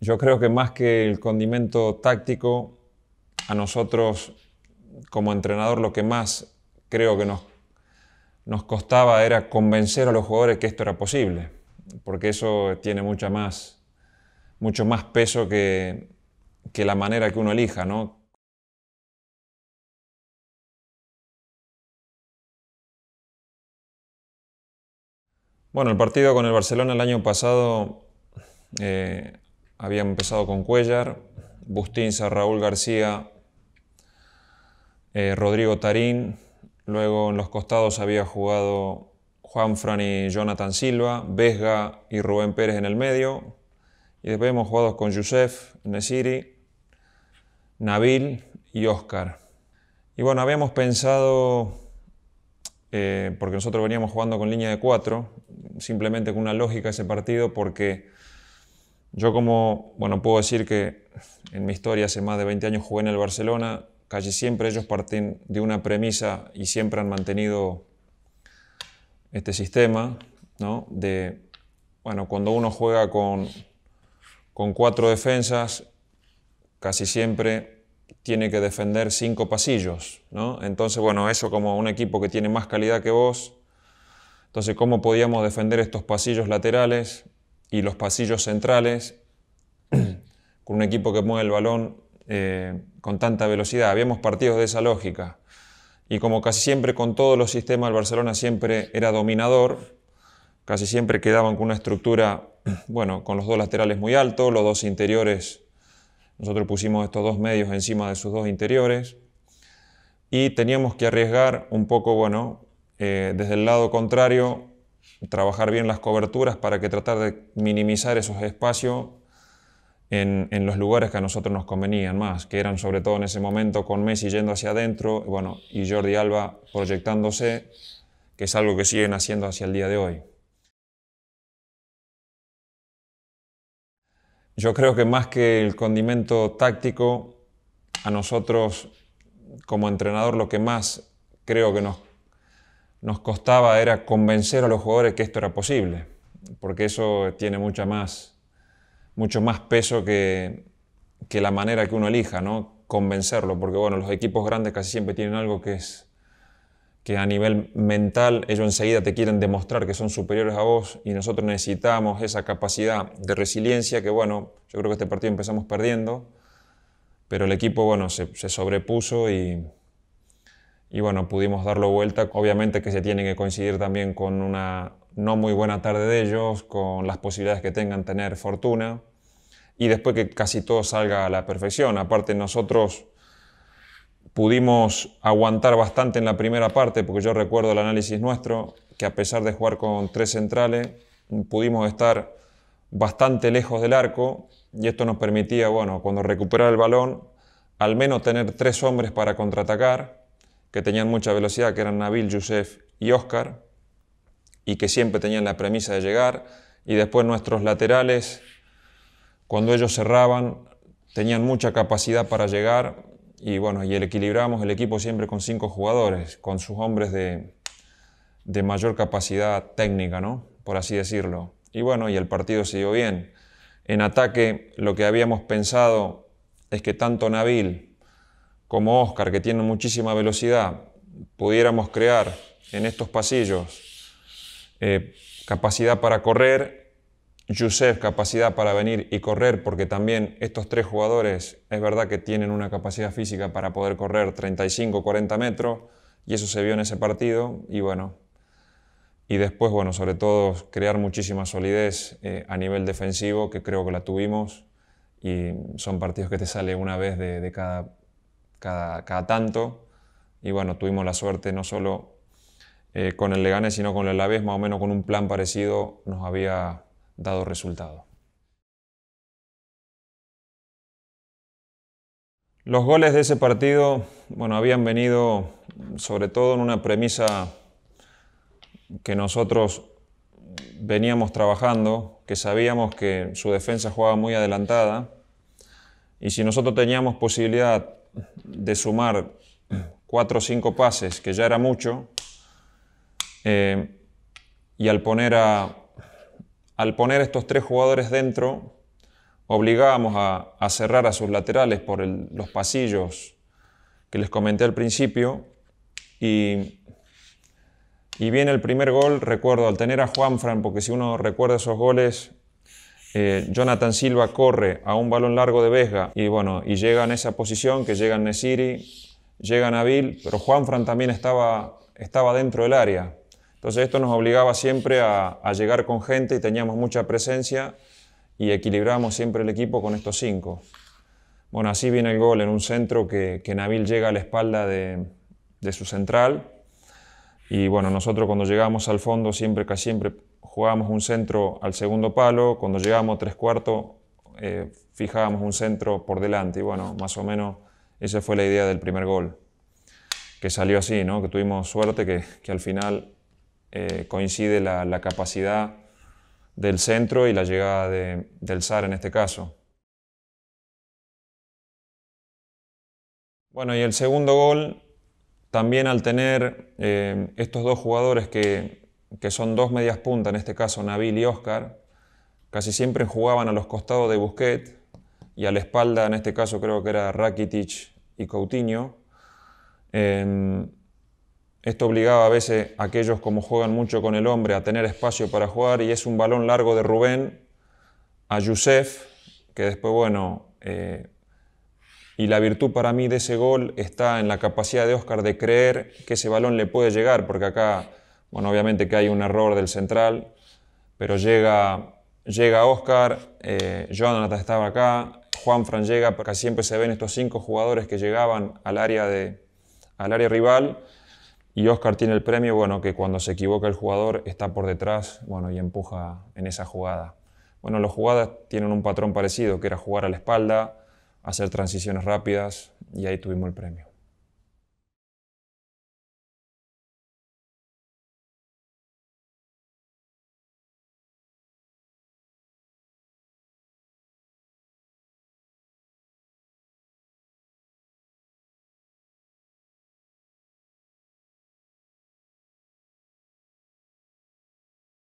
Yo creo que más que el condimento táctico, a nosotros como entrenador lo que más creo que nos, costaba era convencer a los jugadores que esto era posible, porque eso tiene mucha más, mucho más peso que, la manera que uno elija, ¿no? Bueno, el partido con el Barcelona el año pasado, eh, había empezado con Cuellar, Bustinza, Raúl García, eh, Rodrigo Tarín, luego en los costados había jugado Juan Fran y Jonathan Silva, Vesga y Rubén Pérez en el medio, y después hemos jugado con Yusef, Nesiri, Nabil y Oscar. Y bueno, habíamos pensado, eh, porque nosotros veníamos jugando con línea de cuatro, simplemente con una lógica ese partido, porque yo como, bueno, puedo decir que en mi historia hace más de 20 años jugué en el Barcelona, casi siempre ellos parten de una premisa y siempre han mantenido este sistema, ¿no? De, bueno, cuando uno juega con, con cuatro defensas, casi siempre tiene que defender cinco pasillos, Entonces, bueno, eso como un equipo que tiene más calidad que vos, entonces, ¿cómo podíamos defender estos pasillos laterales? y los pasillos centrales, con un equipo que mueve el balón eh, con tanta velocidad. Habíamos partidos de esa lógica. Y como casi siempre con todos los sistemas, el Barcelona siempre era dominador, casi siempre quedaban con una estructura, bueno, con los dos laterales muy altos, los dos interiores, nosotros pusimos estos dos medios encima de sus dos interiores, y teníamos que arriesgar un poco, bueno, eh, desde el lado contrario trabajar bien las coberturas para que tratar de minimizar esos espacios en, los lugares que a nosotros nos convenían más, que eran sobre todo en ese momento con Messi yendo hacia adentro y Jordi Alba proyectándose, que es algo que siguen haciendo hacia el día de hoy. Yo creo que más que el condimento táctico, a nosotros como entrenador lo que más creo que nos nos costaba era convencer a los jugadores que esto era posible, porque eso tiene mucha más, mucho más peso que, la manera que uno elija, ¿no? Convencerlo, porque bueno, los equipos grandes casi siempre tienen algo que es que a nivel mental ellos enseguida te quieren demostrar que son superiores a vos y nosotros necesitamos esa capacidad de resiliencia que bueno, yo creo que este partido empezamos perdiendo, pero el equipo bueno, se sobrepuso y, y bueno, pudimos darlo vuelta. Obviamente que se tiene que coincidir también con una no muy buena tarde de ellos, con las posibilidades que tengan tener fortuna y después que casi todo salga a la perfección. Aparte nosotros pudimos aguantar bastante en la primera parte, porque yo recuerdo el análisis nuestro, que a pesar de jugar con tres centrales, pudimos estar bastante lejos del arco y esto nos permitía, bueno, cuando recuperar el balón, al menos tener tres hombres para contraatacar que tenían mucha velocidad, que eran Nabil, Youssef y Oscar, y que siempre tenían la premisa de llegar. Y después nuestros laterales, cuando ellos cerraban, tenían mucha capacidad para llegar. Y bueno, y el equilibramos el equipo siempre con cinco jugadores, con sus hombres de, mayor capacidad técnica, ¿no? Por así decirlo. Y bueno, y el partido siguió bien. En ataque, lo que habíamos pensado es que tanto Nabil como Oscar, que tiene muchísima velocidad, pudiéramos crear en estos pasillos eh, capacidad para correr, Yusef capacidad para venir y correr, porque también estos tres jugadores es verdad que tienen una capacidad física para poder correr 35, 40 metros, y eso se vio en ese partido, y bueno. Y después, bueno, sobre todo crear muchísima solidez eh, a nivel defensivo, que creo que la tuvimos, y son partidos que te sale una vez de cada cada, tanto. Y bueno, tuvimos la suerte no solo eh, con el Leganés, sino con el Alavés, más o menos con un plan parecido, nos había dado resultado. Los goles de ese partido, bueno, habían venido sobre todo en una premisa que nosotros veníamos trabajando, que sabíamos que su defensa jugaba muy adelantada y si nosotros teníamos posibilidad de sumar cuatro o cinco pases, que ya era mucho, eh, y al poner, a, al poner estos tres jugadores dentro, obligábamos a, cerrar a sus laterales por los pasillos que les comenté al principio, y, y viene el primer gol, recuerdo, al tener a Juanfran, porque si uno recuerda esos goles, eh, Jonathan Silva corre a un balón largo de Vesga y bueno, y llega en esa posición que llegan Nesiri, llega Nabil, pero Juanfran también estaba, estaba dentro del área. Entonces esto nos obligaba siempre a, llegar con gente y teníamos mucha presencia y equilibramos siempre el equipo con estos cinco. Bueno, así viene el gol en un centro que, Nabil llega a la espalda de, su central. Y bueno, nosotros cuando llegamos al fondo siempre, casi siempre jugábamos un centro al segundo palo, cuando llegábamos tres cuartos eh, fijábamos un centro por delante y bueno, más o menos esa fue la idea del primer gol, que salió así, ¿no? que tuvimos suerte, que, que al final eh, coincide la, capacidad del centro y la llegada de, del SAR en este caso. Bueno, y el segundo gol, también al tener eh, estos dos jugadores que, que son dos medias puntas, en este caso Nabil y Oscar, casi siempre jugaban a los costados de Busquets y a la espalda, en este caso creo que era Rakitic y Coutinho. Em, esto obligaba a veces a aquellos como juegan mucho con el hombre a tener espacio para jugar y es un balón largo de Rubén a Youssef, que después, bueno, eh, y la virtud para mí de ese gol está en la capacidad de Oscar de creer que ese balón le puede llegar, porque acá bueno, obviamente que hay un error del central, pero llega, llega Oscar, eh, Jonathan estaba acá, Juan Fran llega, porque siempre se ven estos cinco jugadores que llegaban al área, de, al área rival. Y Oscar tiene el premio, bueno, que cuando se equivoca el jugador está por detrás, bueno, y empuja en esa jugada. Bueno, las jugadas tienen un patrón parecido, que era jugar a la espalda, hacer transiciones rápidas, y ahí tuvimos el premio.